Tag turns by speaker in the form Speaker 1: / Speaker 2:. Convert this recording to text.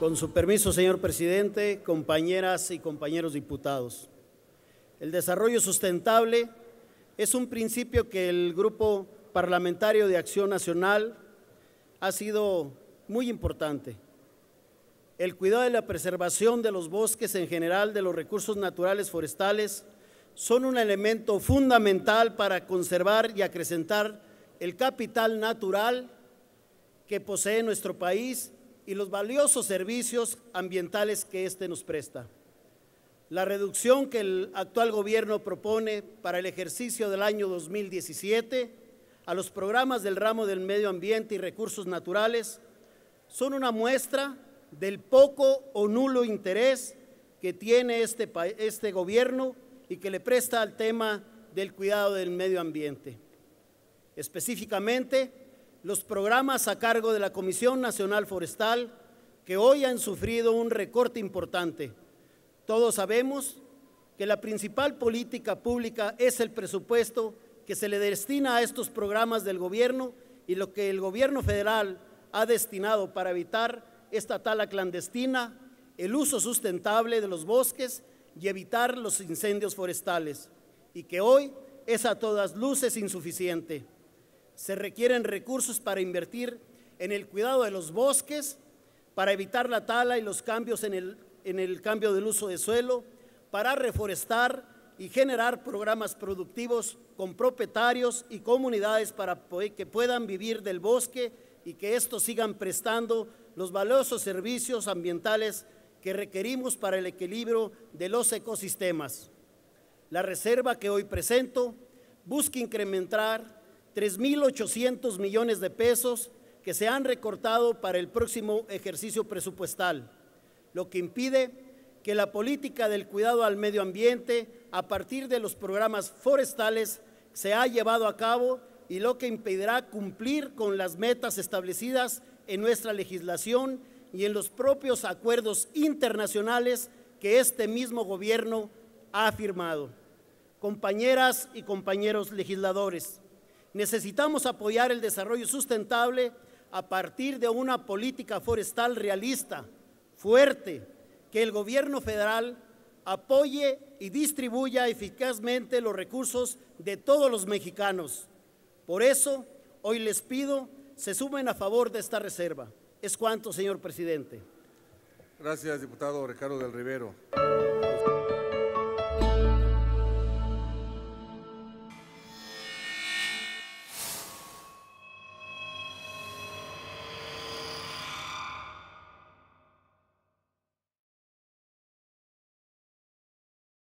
Speaker 1: Con su permiso, señor presidente, compañeras y compañeros diputados. El desarrollo sustentable es un principio que el Grupo Parlamentario de Acción Nacional ha sido muy importante. El cuidado y la preservación de los bosques en general, de los recursos naturales forestales, son un elemento fundamental para conservar y acrecentar el capital natural que posee nuestro país y los valiosos servicios ambientales que éste nos presta. La reducción que el actual gobierno propone para el ejercicio del año 2017 a los programas del ramo del medio ambiente y recursos naturales son una muestra del poco o nulo interés que tiene este, este gobierno y que le presta al tema del cuidado del medio ambiente. Específicamente, los programas a cargo de la Comisión Nacional Forestal, que hoy han sufrido un recorte importante. Todos sabemos que la principal política pública es el presupuesto que se le destina a estos programas del gobierno y lo que el gobierno federal ha destinado para evitar esta tala clandestina, el uso sustentable de los bosques y evitar los incendios forestales, y que hoy es a todas luces insuficiente se requieren recursos para invertir en el cuidado de los bosques, para evitar la tala y los cambios en el, cambio del uso de suelo, para reforestar y generar programas productivos con propietarios y comunidades para que puedan vivir del bosque y que estos sigan prestando los valiosos servicios ambientales que requerimos para el equilibrio de los ecosistemas. La reserva que hoy presento busca incrementar 3.800 millones de pesos que se han recortado para el próximo ejercicio presupuestal, lo que impide que la política del cuidado al medio ambiente a partir de los programas forestales se ha llevado a cabo y lo que impedirá cumplir con las metas establecidas en nuestra legislación y en los propios acuerdos internacionales que este mismo gobierno ha firmado. Compañeras y compañeros legisladores, Necesitamos apoyar el desarrollo sustentable a partir de una política forestal realista, fuerte, que el gobierno federal apoye y distribuya eficazmente los recursos de todos los mexicanos. Por eso, hoy les pido se sumen a favor de esta reserva. Es cuanto, señor presidente. Gracias, diputado Ricardo del Rivero.